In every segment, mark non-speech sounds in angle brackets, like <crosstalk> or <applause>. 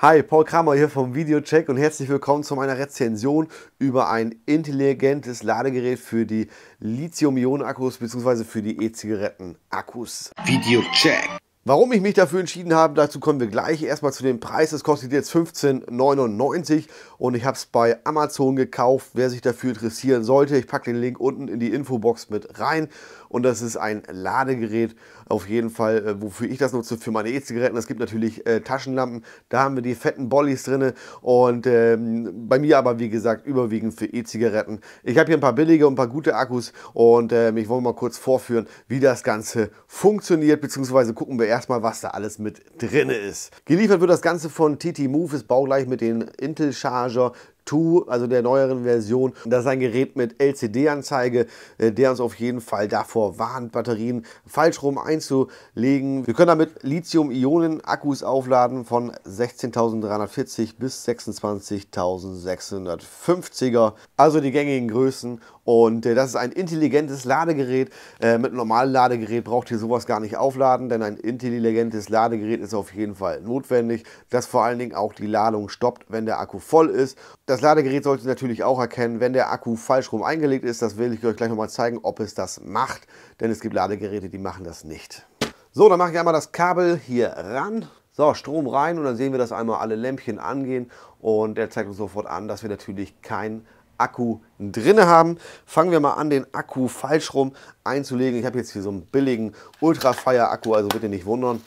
Hi, Paul Kramer hier vom Videocheck und herzlich willkommen zu meiner Rezension über ein intelligentes Ladegerät für die Lithium-Ionen-Akkus bzw. für die E-Zigaretten-Akkus. Videocheck. Warum ich mich dafür entschieden habe, dazu kommen wir gleich. Erstmal zu dem Preis. Es kostet jetzt 15,99 und ich habe es bei Amazon gekauft. Wer sich dafür interessieren sollte, ich packe den Link unten in die Infobox mit rein. Und das ist ein Ladegerät, auf jeden Fall, äh, wofür ich das nutze, für meine E-Zigaretten. Es gibt natürlich äh, Taschenlampen, da haben wir die fetten Bollies drin. Und ähm, bei mir aber, wie gesagt, überwiegend für E-Zigaretten. Ich habe hier ein paar billige und ein paar gute Akkus und äh, ich wollte mal kurz vorführen, wie das Ganze funktioniert, beziehungsweise gucken wir erstmal, was da alles mit drin ist. Geliefert wird das Ganze von TT Move, ist baugleich mit dem Intel Charger 2, also der neueren Version. Das ist ein Gerät mit LCD-Anzeige, äh, der uns auf jeden Fall davor warnt, Batterien falsch rum einzulegen. Wir können damit Lithium-Ionen-Akkus aufladen von 16.340 bis 26.650er, also die gängigen Größen. Und äh, das ist ein intelligentes Ladegerät. Äh, mit normalem Ladegerät braucht ihr sowas gar nicht aufladen, denn ein intelligentes Ladegerät ist auf jeden Fall notwendig, das vor allen Dingen auch die Ladung stoppt, wenn der Akku voll ist. Das das Ladegerät sollte natürlich auch erkennen, wenn der Akku falsch rum eingelegt ist. Das will ich euch gleich nochmal zeigen, ob es das macht. Denn es gibt Ladegeräte, die machen das nicht. So, dann mache ich einmal das Kabel hier ran. So, Strom rein und dann sehen wir, dass einmal alle Lämpchen angehen. Und der zeigt uns sofort an, dass wir natürlich kein Akku drinne haben. Fangen wir mal an, den Akku falsch rum einzulegen. Ich habe jetzt hier so einen billigen ultra fire Akku, also bitte nicht wundern.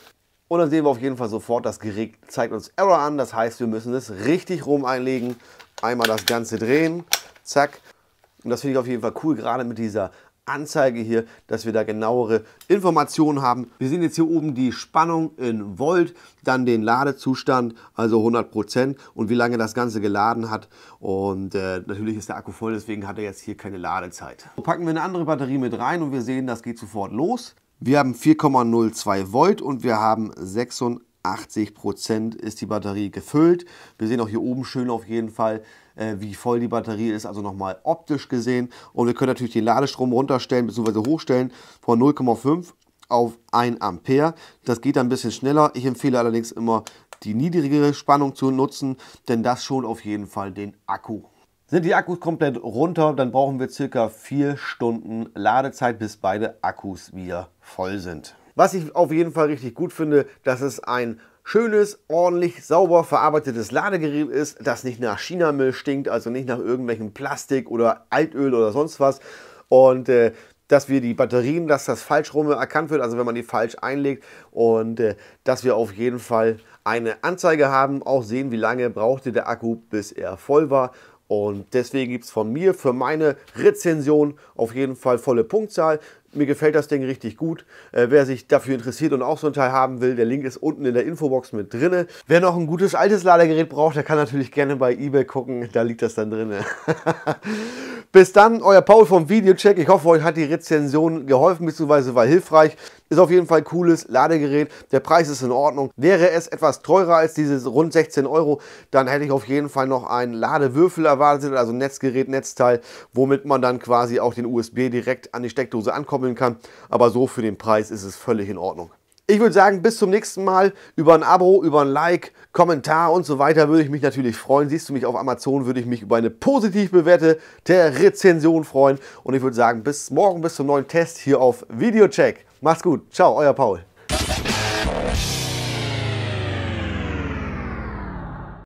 Und dann sehen wir auf jeden Fall sofort, das Gerät zeigt uns Error an. Das heißt, wir müssen es richtig rum einlegen. Einmal das Ganze drehen. Zack. Und das finde ich auf jeden Fall cool, gerade mit dieser Anzeige hier, dass wir da genauere Informationen haben. Wir sehen jetzt hier oben die Spannung in Volt, dann den Ladezustand, also 100% Prozent und wie lange das Ganze geladen hat. Und äh, natürlich ist der Akku voll, deswegen hat er jetzt hier keine Ladezeit. So packen wir eine andere Batterie mit rein und wir sehen, das geht sofort los. Wir haben 4,02 Volt und wir haben 86 Prozent ist die Batterie gefüllt. Wir sehen auch hier oben schön auf jeden Fall, äh, wie voll die Batterie ist, also nochmal optisch gesehen. Und wir können natürlich den Ladestrom runterstellen bzw. hochstellen von 0,5 auf 1 Ampere. Das geht dann ein bisschen schneller. Ich empfehle allerdings immer, die niedrigere Spannung zu nutzen, denn das schont auf jeden Fall den Akku. Sind die Akkus komplett runter, dann brauchen wir circa vier Stunden Ladezeit, bis beide Akkus wieder voll sind. Was ich auf jeden Fall richtig gut finde, dass es ein schönes, ordentlich, sauber verarbeitetes Ladegerät ist, das nicht nach Chinamüll stinkt, also nicht nach irgendwelchem Plastik oder Altöl oder sonst was. Und äh, dass wir die Batterien, dass das falsch rum erkannt wird, also wenn man die falsch einlegt und äh, dass wir auf jeden Fall eine Anzeige haben, auch sehen, wie lange brauchte der Akku, bis er voll war und deswegen gibt es von mir für meine Rezension auf jeden Fall volle Punktzahl. Mir gefällt das Ding richtig gut. Äh, wer sich dafür interessiert und auch so ein Teil haben will, der Link ist unten in der Infobox mit drin. Wer noch ein gutes altes Ladegerät braucht, der kann natürlich gerne bei eBay gucken. Da liegt das dann drin. <laughs> Bis dann, euer Paul vom Videocheck. Ich hoffe, euch hat die Rezension geholfen bzw. war hilfreich. Ist auf jeden Fall cooles Ladegerät. Der Preis ist in Ordnung. Wäre es etwas teurer als diese rund 16 Euro, dann hätte ich auf jeden Fall noch einen Ladewürfel erwartet, also Netzgerät, Netzteil, womit man dann quasi auch den USB direkt an die Steckdose ankoppeln kann. Aber so für den Preis ist es völlig in Ordnung. Ich würde sagen, bis zum nächsten Mal. Über ein Abo, über ein Like, Kommentar und so weiter würde ich mich natürlich freuen. Siehst du mich auf Amazon, würde ich mich über eine positiv bewertete Rezension freuen. Und ich würde sagen, bis morgen, bis zum neuen Test hier auf Videocheck. Macht's gut. Ciao, euer Paul.